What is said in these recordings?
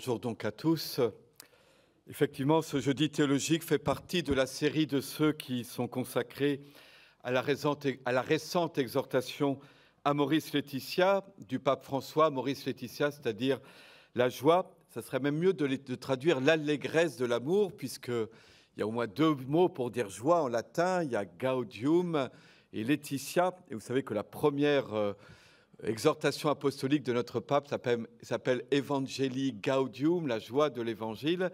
Bonjour donc à tous. Effectivement, ce jeudi théologique fait partie de la série de ceux qui sont consacrés à la récente, exhortation à Maurice Laetitia du pape François, Maurice Laetitia, c'est-à-dire la joie. Ça serait même mieux de, traduire l'allégresse de l'amour, puisqu'il y a au moins deux mots pour dire joie en latin. Il y a gaudium et laetitia. Et vous savez que la première euh, exhortation apostolique de notre pape s'appelle Evangelii Gaudium, la joie de l'évangile.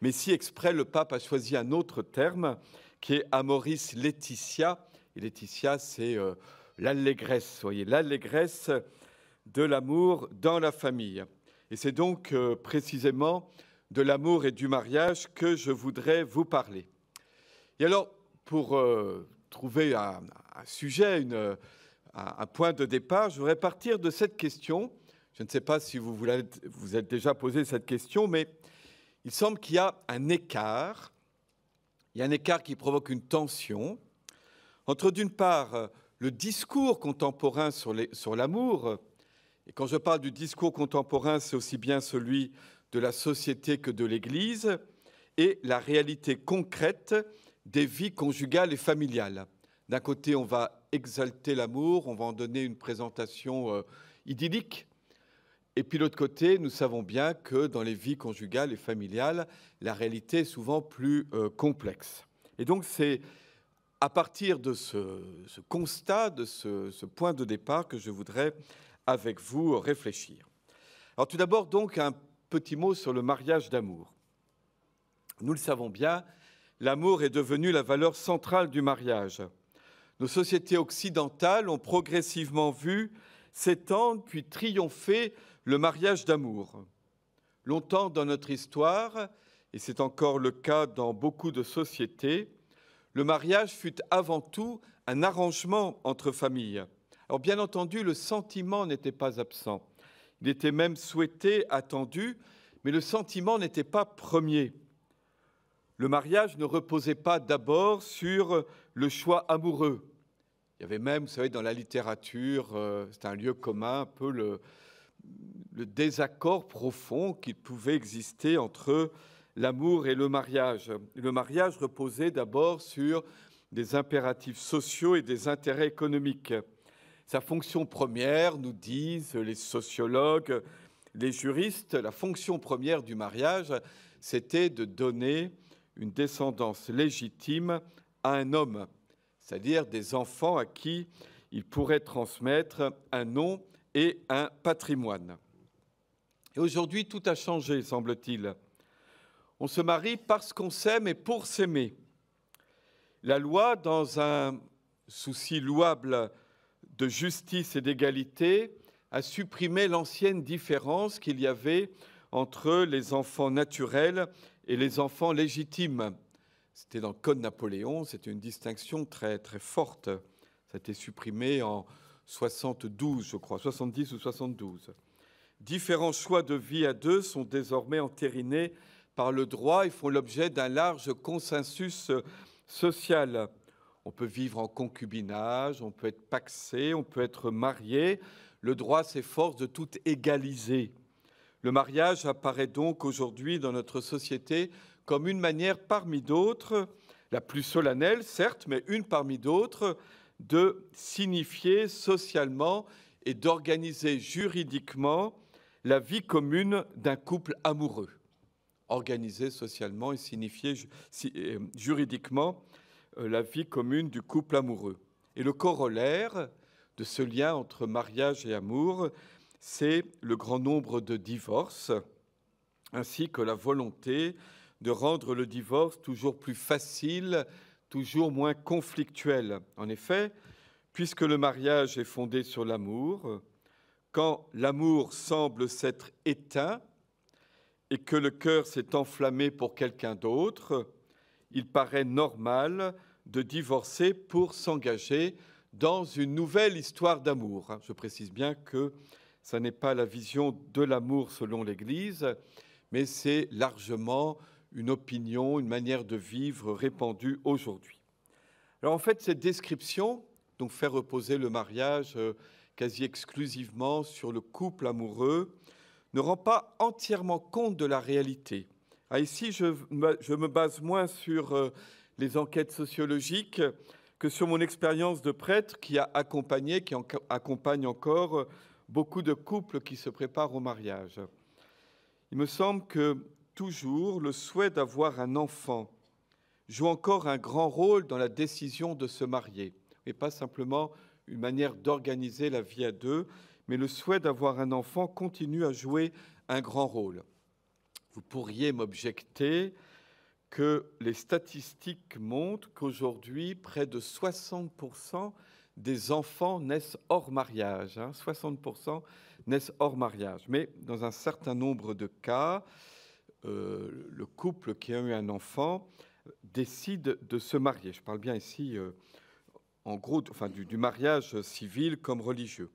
Mais si exprès, le pape a choisi un autre terme qui est Amoris Laetitia. Et Laetitia, c'est euh, l'allégresse, voyez, l'allégresse de l'amour dans la famille. Et c'est donc euh, précisément de l'amour et du mariage que je voudrais vous parler. Et alors, pour euh, trouver un sujet, une, un point de départ, je voudrais partir de cette question. Je ne sais pas si vous vous, êtes, déjà posé cette question, mais il semble qu'il y a un écart, il y a un écart qui provoque une tension entre d'une part le discours contemporain sur l'amour, et quand je parle du discours contemporain, c'est aussi bien celui de la société que de l'Église, et la réalité concrète des vies conjugales et familiales. D'un côté, on va exalter l'amour, on va en donner une présentation euh, idyllique. Et puis l'autre côté, nous savons bien que dans les vies conjugales et familiales, la réalité est souvent plus euh, complexe. Et donc c'est à partir de ce, constat, de ce, ce, point de départ que je voudrais avec vous réfléchir. Alors tout d'abord donc un petit mot sur le mariage d'amour. Nous le savons bien, l'amour est devenu la valeur centrale du mariage. Nos sociétés occidentales ont progressivement vu s'étendre puis triompher le mariage d'amour. Longtemps dans notre histoire, et c'est encore le cas dans beaucoup de sociétés, le mariage fut avant tout un arrangement entre familles. Alors bien entendu, le sentiment n'était pas absent. Il était même souhaité, attendu, mais le sentiment n'était pas premier le mariage ne reposait pas d'abord sur le choix amoureux. Il y avait même, vous savez, dans la littérature, euh, c'est un lieu commun, un peu le, le désaccord profond qui pouvait exister entre l'amour et le mariage. Le mariage reposait d'abord sur des impératifs sociaux et des intérêts économiques. Sa fonction première, nous disent les sociologues, les juristes, la fonction première du mariage, c'était de donner une descendance légitime à un homme, c'est-à-dire des enfants à qui il pourrait transmettre un nom et un patrimoine. Et aujourd'hui, tout a changé, semble-t-il. On se marie parce qu'on s'aime et pour s'aimer. La loi, dans un souci louable de justice et d'égalité, a supprimé l'ancienne différence qu'il y avait entre les enfants naturels et les enfants légitimes. C'était dans le Code Napoléon, c'était une distinction très, très forte. Ça a été supprimé en 72, je crois, 70 ou 72. Différents choix de vie à deux sont désormais entérinés par le droit et font l'objet d'un large consensus social. On peut vivre en concubinage, on peut être paxé, on peut être marié. Le droit s'efforce de tout égaliser. Le mariage apparaît donc aujourd'hui dans notre société comme une manière parmi d'autres, la plus solennelle certes, mais une parmi d'autres, de signifier socialement et d'organiser juridiquement la vie commune d'un couple amoureux. Organiser socialement et signifier juridiquement euh, la vie commune du couple amoureux. Et le corollaire de ce lien entre mariage et amour, c'est le grand nombre de divorces, ainsi que la volonté de rendre le divorce toujours plus facile, toujours moins conflictuel. En effet, puisque le mariage est fondé sur l'amour, quand l'amour semble s'être éteint et que le cœur s'est enflammé pour quelqu'un d'autre, il paraît normal de divorcer pour s'engager dans une nouvelle histoire d'amour. Je précise bien que ce n'est pas la vision de l'amour selon l'Église, mais c'est largement une opinion, une manière de vivre répandue aujourd'hui. Alors en fait, cette description, donc faire reposer le mariage euh, quasi exclusivement sur le couple amoureux, ne rend pas entièrement compte de la réalité. Ah, ici, je, je me base moins sur euh, les enquêtes sociologiques que sur mon expérience de prêtre qui a accompagné, qui accompagne encore euh, beaucoup de couples qui se préparent au mariage. Il me semble que toujours le souhait d'avoir un enfant joue encore un grand rôle dans la décision de se marier, et pas simplement une manière d'organiser la vie à deux, mais le souhait d'avoir un enfant continue à jouer un grand rôle. Vous pourriez m'objecter que les statistiques montrent qu'aujourd'hui, près de 60% des enfants naissent hors mariage. 60% hein, naissent hors mariage. Mais dans un certain nombre de cas, euh, le couple qui a eu un enfant décide de se marier. Je parle bien ici, euh, en gros, enfin, du, mariage civil comme religieux.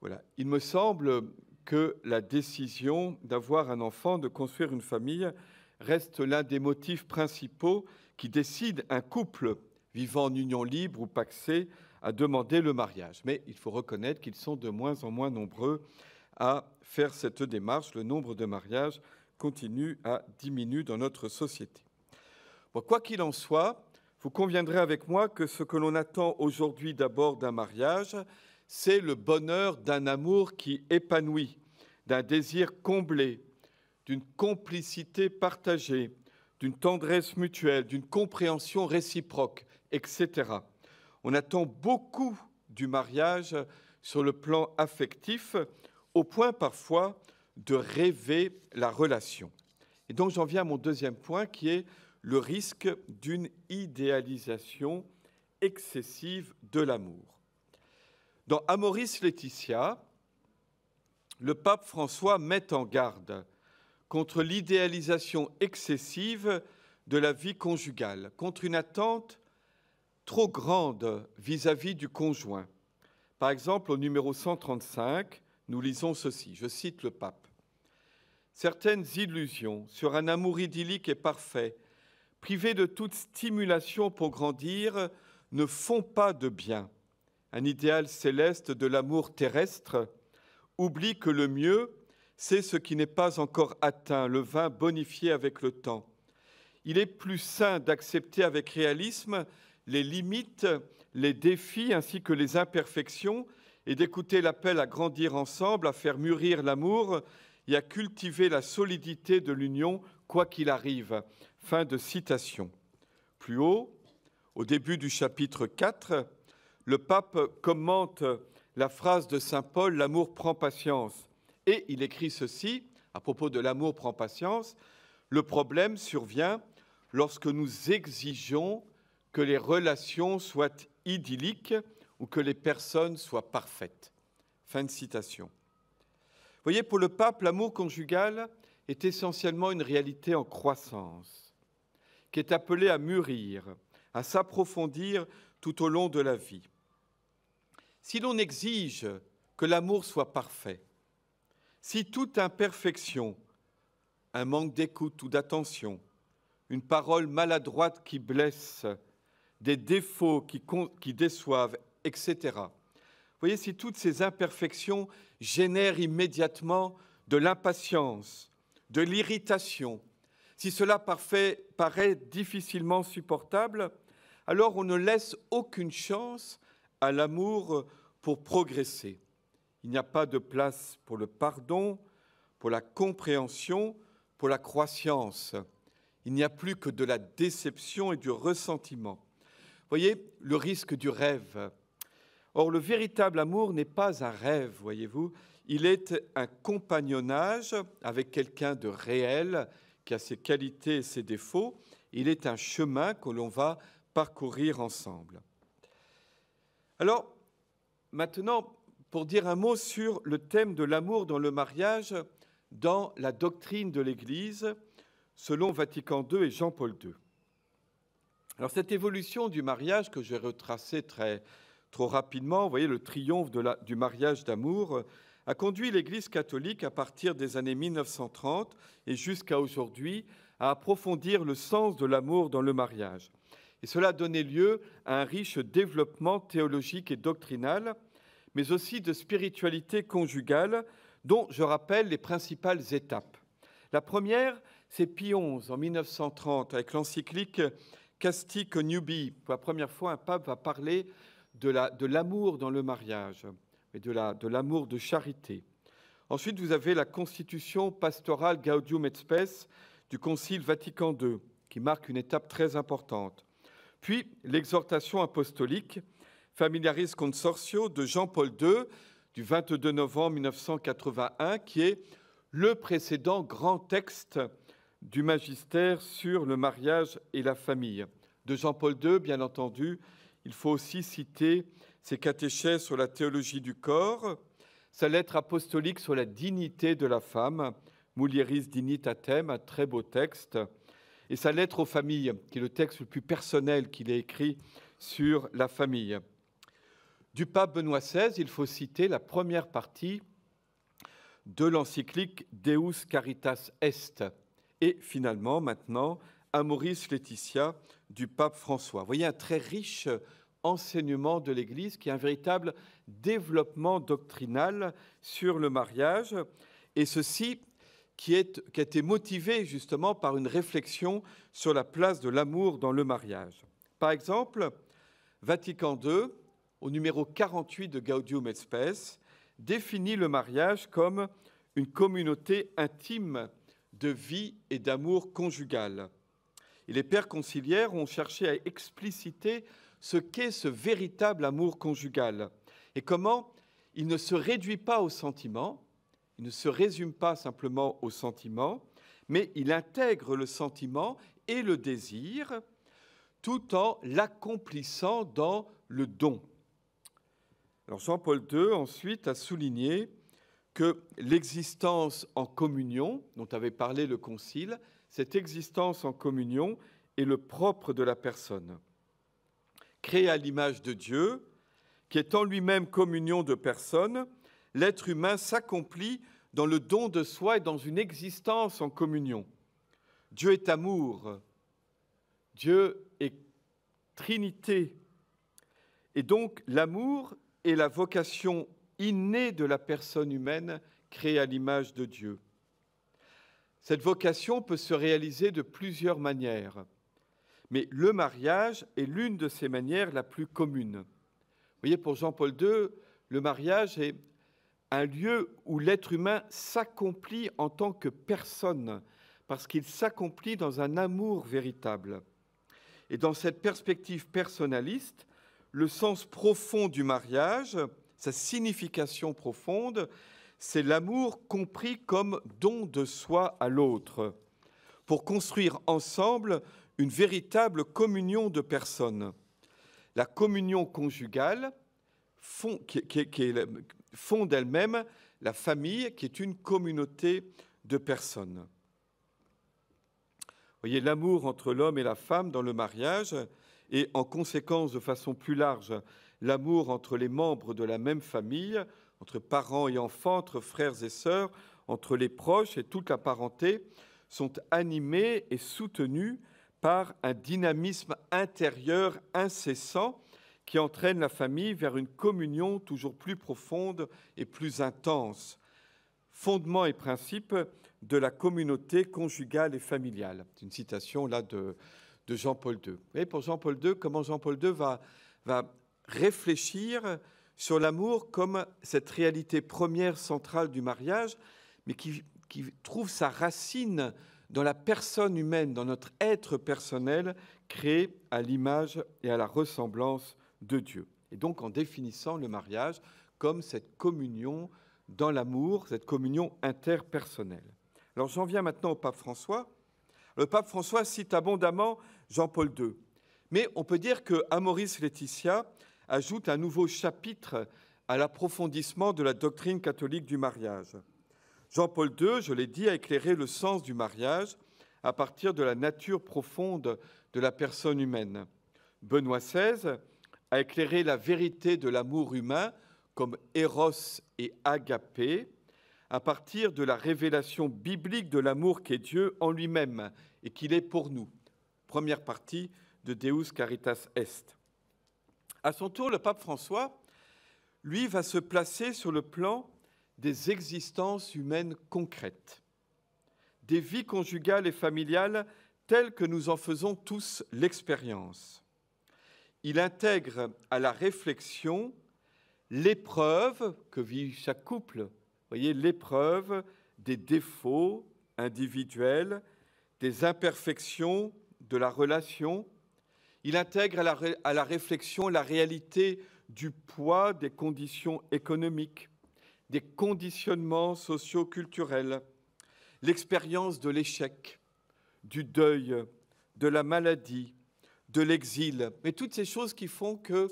Voilà. Il me semble que la décision d'avoir un enfant, de construire une famille, reste l'un des motifs principaux qui décide un couple vivant en union libre ou paxée à demander le mariage. Mais il faut reconnaître qu'ils sont de moins en moins nombreux à faire cette démarche. Le nombre de mariages continue à diminuer dans notre société. quoi qu'il en soit, vous conviendrez avec moi que ce que l'on attend aujourd'hui d'abord d'un mariage, c'est le bonheur d'un amour qui épanouit, d'un désir comblé, d'une complicité partagée, d'une tendresse mutuelle, d'une compréhension réciproque, etc. On attend beaucoup du mariage sur le plan affectif, au point parfois de rêver la relation. Et donc j'en viens à mon deuxième point qui est le risque d'une idéalisation excessive de l'amour. Dans Amoris Laetitia, le pape François met en garde contre l'idéalisation excessive de la vie conjugale, contre une attente trop grande vis-à-vis du conjoint. Par exemple, au numéro 135, nous lisons ceci, je cite le pape. Certaines illusions sur un amour idyllique et parfait, privé de toute stimulation pour grandir, ne font pas de bien. Un idéal céleste de l'amour terrestre oublie que le mieux, c'est ce qui n'est pas encore atteint, le vin bonifié avec le temps. Il est plus sain d'accepter avec réalisme les limites, les défis ainsi que les imperfections et d'écouter l'appel à grandir ensemble, à faire mûrir l'amour et à cultiver la solidité de l'union quoi qu'il arrive. Fin de citation. Plus haut, au début du chapitre 4, le pape commente la phrase de Saint Paul, L'amour prend patience. Et il écrit ceci, à propos de l'amour prend patience, le problème survient lorsque nous exigeons que les relations soient idylliques ou que les personnes soient parfaites. Fin de citation. Vous voyez, pour le pape, l'amour conjugal est essentiellement une réalité en croissance, qui est appelée à mûrir, à s'approfondir tout au long de la vie. Si l'on exige que l'amour soit parfait, si toute imperfection, un manque d'écoute ou d'attention, une parole maladroite qui blesse, des défauts qui, déçoivent, etc. Vous voyez, si toutes ces imperfections génèrent immédiatement de l'impatience, de l'irritation, si cela parfait, paraît difficilement supportable, alors on ne laisse aucune chance à l'amour pour progresser. Il n'y a pas de place pour le pardon, pour la compréhension, pour la croissance. Il n'y a plus que de la déception et du ressentiment. Voyez le risque du rêve. Or, le véritable amour n'est pas un rêve, voyez-vous. Il est un compagnonnage avec quelqu'un de réel qui a ses qualités et ses défauts. Il est un chemin que l'on va parcourir ensemble. Alors, maintenant, pour dire un mot sur le thème de l'amour dans le mariage, dans la doctrine de l'Église, selon Vatican II et Jean-Paul II. Alors cette évolution du mariage que j'ai retracée très trop rapidement, vous voyez le triomphe de la, du mariage d'amour, euh, a conduit l'Église catholique à partir des années 1930 et jusqu'à aujourd'hui à approfondir le sens de l'amour dans le mariage. Et cela a donné lieu à un riche développement théologique et doctrinal, mais aussi de spiritualité conjugale, dont je rappelle les principales étapes. La première, c'est Pie XI en 1930 avec l'encyclique Castique newbie pour la première fois, un pape va parler de l'amour la, de dans le mariage et de l'amour de, de charité. Ensuite, vous avez la constitution pastorale Gaudium et Spes du Concile Vatican II, qui marque une étape très importante. Puis, l'exhortation apostolique Familiaris Consortio de Jean-Paul II du 22 novembre 1981, qui est le précédent grand texte du magistère sur le mariage et la famille. De Jean-Paul II, bien entendu, il faut aussi citer ses catéchèses sur la théologie du corps, sa lettre apostolique sur la dignité de la femme, Mulieris Dignitatem, un très beau texte, et sa lettre aux familles, qui est le texte le plus personnel qu'il ait écrit sur la famille. Du pape Benoît XVI, il faut citer la première partie de l'encyclique Deus Caritas Est, et finalement maintenant à Maurice Laetitia du pape François. Vous voyez un très riche enseignement de l'Église qui est un véritable développement doctrinal sur le mariage, et ceci qui, est, qui a été motivé justement par une réflexion sur la place de l'amour dans le mariage. Par exemple, Vatican II, au numéro 48 de Gaudium et Spes, définit le mariage comme une communauté intime de vie et d'amour conjugal. Et les pères conciliaires ont cherché à expliciter ce qu'est ce véritable amour conjugal et comment il ne se réduit pas au sentiment, il ne se résume pas simplement au sentiment, mais il intègre le sentiment et le désir tout en l'accomplissant dans le don. Alors Jean-Paul II ensuite a souligné que l'existence en communion, dont avait parlé le Concile, cette existence en communion est le propre de la personne. Créé à l'image de Dieu, qui est en lui-même communion de personnes, l'être humain s'accomplit dans le don de soi et dans une existence en communion. Dieu est amour, Dieu est Trinité. Et donc l'amour est la vocation innée de la personne humaine créée à l'image de Dieu. Cette vocation peut se réaliser de plusieurs manières, mais le mariage est l'une de ces manières la plus commune. Vous voyez, pour Jean-Paul II, le mariage est un lieu où l'être humain s'accomplit en tant que personne, parce qu'il s'accomplit dans un amour véritable. Et dans cette perspective personnaliste, le sens profond du mariage, sa signification profonde, c'est l'amour compris comme don de soi à l'autre, pour construire ensemble une véritable communion de personnes. La communion conjugale fond, fonde elle-même la famille, qui est une communauté de personnes. voyez, l'amour entre l'homme et la femme dans le mariage, et en conséquence, de façon plus large, l'amour entre les membres de la même famille, entre parents et enfants, entre frères et sœurs, entre les proches et toute la parenté, sont animés et soutenus par un dynamisme intérieur incessant qui entraîne la famille vers une communion toujours plus profonde et plus intense. Fondement et principe de la communauté conjugale et familiale. C'est une citation là de, de Jean-Paul II. Et pour Jean-Paul II, comment Jean-Paul II va, va réfléchir sur l'amour comme cette réalité première centrale du mariage, mais qui, qui, trouve sa racine dans la personne humaine, dans notre être personnel créé à l'image et à la ressemblance de Dieu. Et donc en définissant le mariage comme cette communion dans l'amour, cette communion interpersonnelle. Alors j'en viens maintenant au pape François. Le pape François cite abondamment Jean-Paul II. Mais on peut dire que Maurice Laetitia ajoute un nouveau chapitre à l'approfondissement de la doctrine catholique du mariage. Jean-Paul II, je l'ai dit, a éclairé le sens du mariage à partir de la nature profonde de la personne humaine. Benoît XVI a éclairé la vérité de l'amour humain comme Eros et Agapé à partir de la révélation biblique de l'amour qu'est Dieu en lui-même et qu'il est pour nous. Première partie de Deus Caritas Est. À son tour, le pape François, lui, va se placer sur le plan des existences humaines concrètes, des vies conjugales et familiales telles que nous en faisons tous l'expérience. Il intègre à la réflexion l'épreuve que vit chaque couple, voyez, l'épreuve des défauts individuels, des imperfections de la relation, il intègre à la, réflexion la réalité du poids des conditions économiques, des conditionnements socio-culturels, l'expérience de l'échec, du deuil, de la maladie, de l'exil, mais toutes ces choses qui font que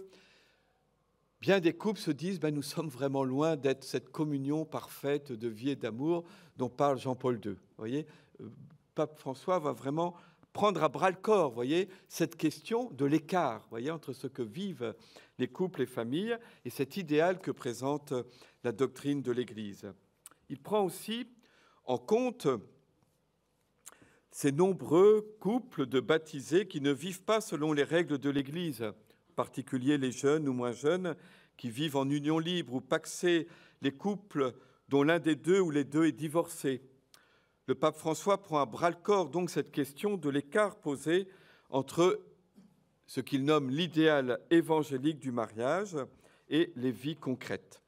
bien des couples se disent ben, nous sommes vraiment loin d'être cette communion parfaite de vie et d'amour dont parle Jean-Paul II. Vous voyez, euh, pape François va vraiment prendre à bras le corps, voyez, cette question de l'écart, voyez, entre ce que vivent les couples et familles et cet idéal que présente la doctrine de l'Église. Il prend aussi en compte ces nombreux couples de baptisés qui ne vivent pas selon les règles de l'Église, en particulier les jeunes ou moins jeunes qui vivent en union libre ou paxés, les couples dont l'un des deux ou les deux est divorcé, le pape François prend à bras-le-corps donc cette question de l'écart posé entre ce qu'il nomme l'idéal évangélique du mariage et les vies concrètes.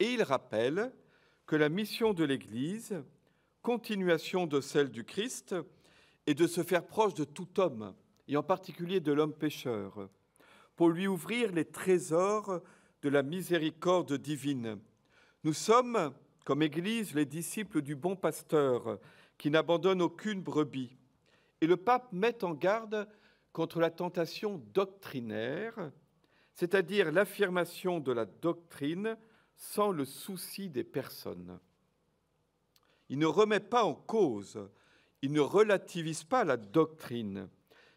Et il rappelle que la mission de l'Église, continuation de celle du Christ, est de se faire proche de tout homme, et en particulier de l'homme pécheur, pour lui ouvrir les trésors de la miséricorde divine. Nous sommes, comme Église, les disciples du bon pasteur, qui n'abandonne aucune brebis. Et le pape met en garde contre la tentation doctrinaire, c'est-à-dire l'affirmation de la doctrine sans le souci des personnes. Il ne remet pas en cause, il ne relativise pas la doctrine,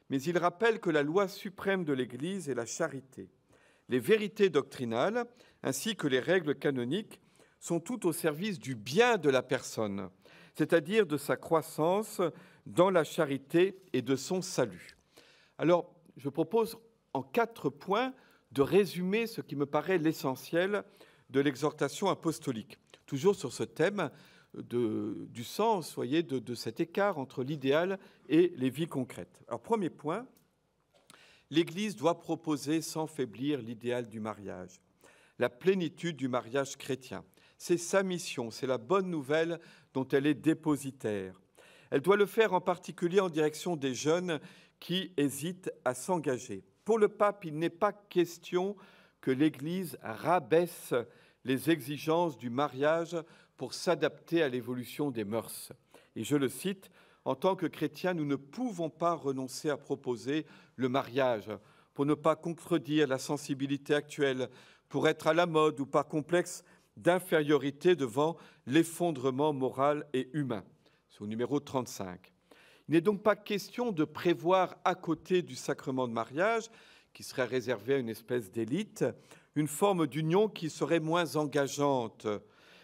mais il rappelle que la loi suprême de l'Église est la charité. Les vérités doctrinales, ainsi que les règles canoniques, sont toutes au service du bien de la personne c'est-à-dire de sa croissance dans la charité et de son salut. Alors, je propose en quatre points de résumer ce qui me paraît l'essentiel de l'exhortation apostolique, toujours sur ce thème du sens, voyez, de, de cet écart entre l'idéal et les vies concrètes. Alors, premier point, l'Église doit proposer sans faiblir l'idéal du mariage, la plénitude du mariage chrétien. C'est sa mission, c'est la bonne nouvelle dont elle est dépositaire. Elle doit le faire en particulier en direction des jeunes qui hésitent à s'engager. Pour le pape, il n'est pas question que l'Église rabaisse les exigences du mariage pour s'adapter à l'évolution des mœurs. Et je le cite, en tant que chrétiens, nous ne pouvons pas renoncer à proposer le mariage pour ne pas contredire la sensibilité actuelle, pour être à la mode ou pas complexe d'infériorité devant l'effondrement moral et humain. C'est au numéro 35. Il n'est donc pas question de prévoir à côté du sacrement de mariage, qui serait réservé à une espèce d'élite, une forme d'union qui serait moins engageante,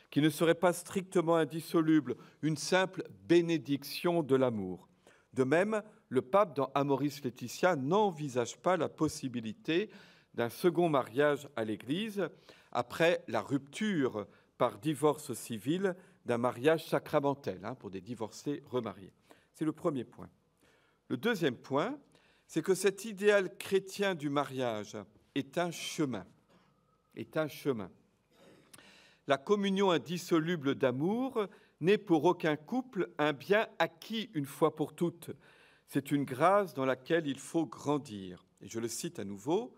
qui ne serait pas strictement indissoluble, une simple bénédiction de l'amour. De même, le pape dans Amoris Laetitia n'envisage pas la possibilité d'un second mariage à l'Église, après la rupture par divorce civil d'un mariage sacramentel, hein, pour des divorcés remariés. C'est le premier point. Le deuxième point, c'est que cet idéal chrétien du mariage est un chemin, est un chemin. La communion indissoluble d'amour n'est pour aucun couple un bien acquis une fois pour toutes. C'est une grâce dans laquelle il faut grandir. Et je le cite à nouveau,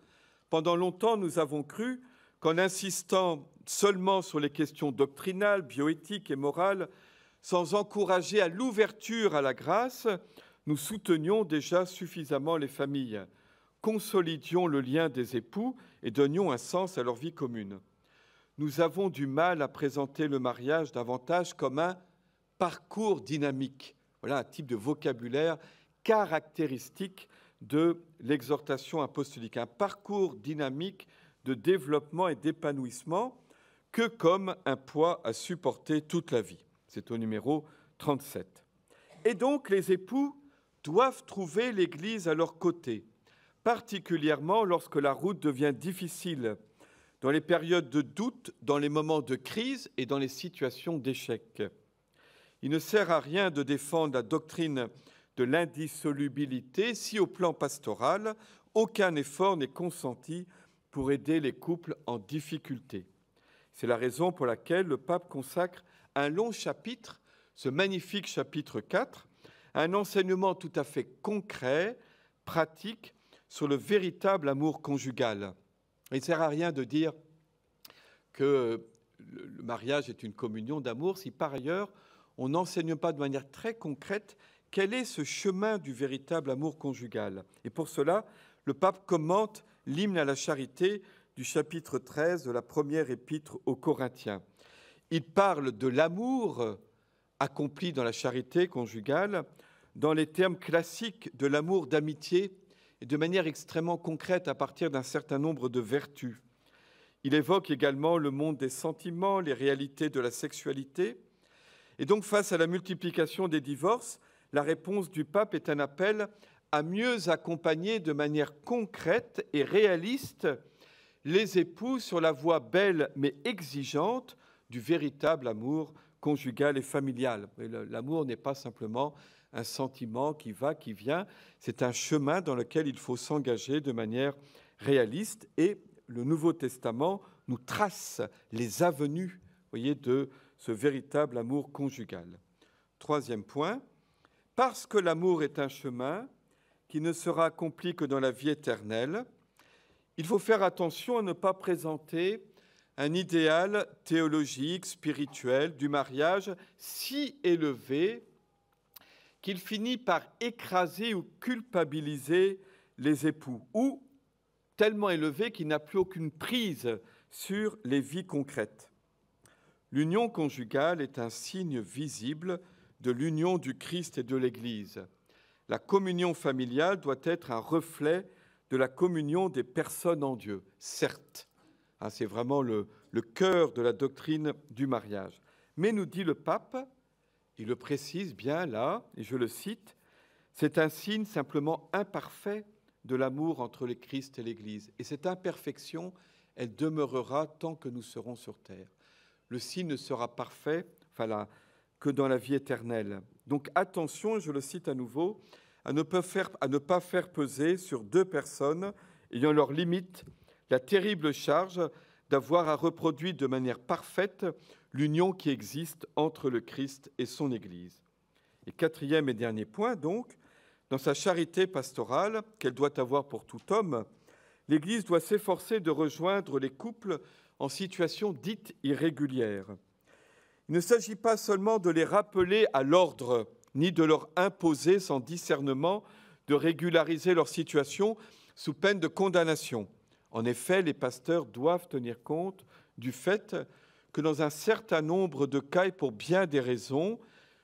Pendant longtemps, nous avons cru qu'en insistant seulement sur les questions doctrinales, bioéthiques et morales, sans encourager à l'ouverture à la grâce, nous soutenions déjà suffisamment les familles, consolidions le lien des époux et donnions un sens à leur vie commune. Nous avons du mal à présenter le mariage davantage comme un parcours dynamique, voilà un type de vocabulaire caractéristique de l'exhortation apostolique, un parcours dynamique de développement et d'épanouissement que comme un poids à supporter toute la vie. C'est au numéro 37. Et donc les époux doivent trouver l'Église à leur côté, particulièrement lorsque la route devient difficile, dans les périodes de doute, dans les moments de crise et dans les situations d'échec. Il ne sert à rien de défendre la doctrine de l'indissolubilité si au plan pastoral, aucun effort n'est consenti pour aider les couples en difficulté. C'est la raison pour laquelle le pape consacre un long chapitre, ce magnifique chapitre 4, un enseignement tout à fait concret, pratique, sur le véritable amour conjugal. Il ne sert à rien de dire que le mariage est une communion d'amour si par ailleurs on n'enseigne pas de manière très concrète quel est ce chemin du véritable amour conjugal. Et pour cela, le pape commente l'hymne à la charité du chapitre 13 de la première épître aux Corinthiens. Il parle de l'amour accompli dans la charité conjugale dans les termes classiques de l'amour d'amitié et de manière extrêmement concrète à partir d'un certain nombre de vertus. Il évoque également le monde des sentiments, les réalités de la sexualité. Et donc face à la multiplication des divorces, la réponse du pape est un appel à mieux accompagner de manière concrète et réaliste les époux sur la voie belle mais exigeante du véritable amour conjugal et familial. L'amour n'est pas simplement un sentiment qui va, qui vient, c'est un chemin dans lequel il faut s'engager de manière réaliste et le Nouveau Testament nous trace les avenues voyez, de ce véritable amour conjugal. Troisième point, parce que l'amour est un chemin, qui ne sera accompli que dans la vie éternelle, il faut faire attention à ne pas présenter un idéal théologique, spirituel du mariage si élevé qu'il finit par écraser ou culpabiliser les époux, ou tellement élevé qu'il n'a plus aucune prise sur les vies concrètes. L'union conjugale est un signe visible de l'union du Christ et de l'Église. La communion familiale doit être un reflet de la communion des personnes en Dieu, certes. Ah, c'est vraiment le, cœur de la doctrine du mariage. Mais nous dit le pape, il le précise bien là, et je le cite, c'est un signe simplement imparfait de l'amour entre les Christ et l'Église. Et cette imperfection, elle demeurera tant que nous serons sur terre. Le signe sera parfait, enfin que dans la vie éternelle. Donc attention, je le cite à nouveau, à ne, pas faire, à ne pas faire peser sur deux personnes ayant leurs limites la terrible charge d'avoir à reproduire de manière parfaite l'union qui existe entre le Christ et son Église. Et quatrième et dernier point, donc, dans sa charité pastorale qu'elle doit avoir pour tout homme, l'Église doit s'efforcer de rejoindre les couples en situation dite irrégulière. Il ne s'agit pas seulement de les rappeler à l'ordre, ni de leur imposer sans discernement de régulariser leur situation sous peine de condamnation. En effet, les pasteurs doivent tenir compte du fait que dans un certain nombre de cas et pour bien des raisons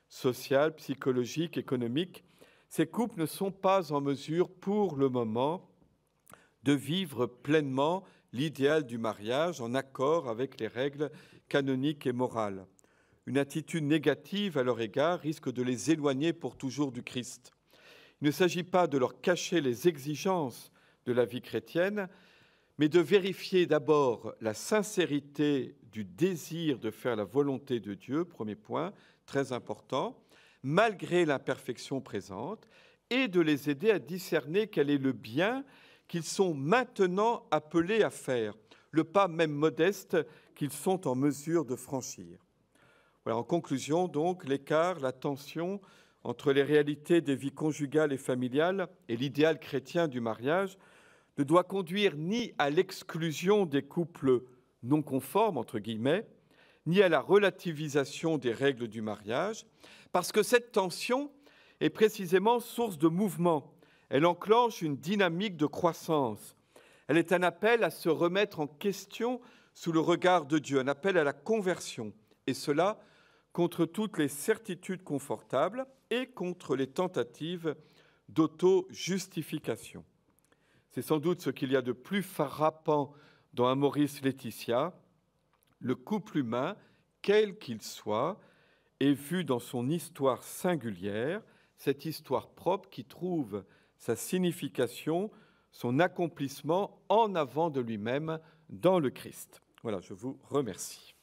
sociales, psychologiques, économiques, ces couples ne sont pas en mesure pour le moment de vivre pleinement l'idéal du mariage en accord avec les règles canoniques et morales une attitude négative à leur égard risque de les éloigner pour toujours du Christ. Il ne s'agit pas de leur cacher les exigences de la vie chrétienne, mais de vérifier d'abord la sincérité du désir de faire la volonté de Dieu, premier point, très important, malgré l'imperfection présente, et de les aider à discerner quel est le bien qu'ils sont maintenant appelés à faire, le pas même modeste qu'ils sont en mesure de franchir en conclusion, donc, l'écart, la tension entre les réalités des vies conjugales et familiales et l'idéal chrétien du mariage ne doit conduire ni à l'exclusion des couples non conformes, entre guillemets, ni à la relativisation des règles du mariage, parce que cette tension est précisément source de mouvement. Elle enclenche une dynamique de croissance. Elle est un appel à se remettre en question sous le regard de Dieu, un appel à la conversion et cela contre toutes les certitudes confortables et contre les tentatives d'auto-justification. C'est sans doute ce qu'il y a de plus frappant dans un Laetitia. Le couple humain, quel qu'il soit, est vu dans son histoire singulière, cette histoire propre qui trouve sa signification, son accomplissement en avant de lui-même dans le Christ. Voilà, je vous remercie.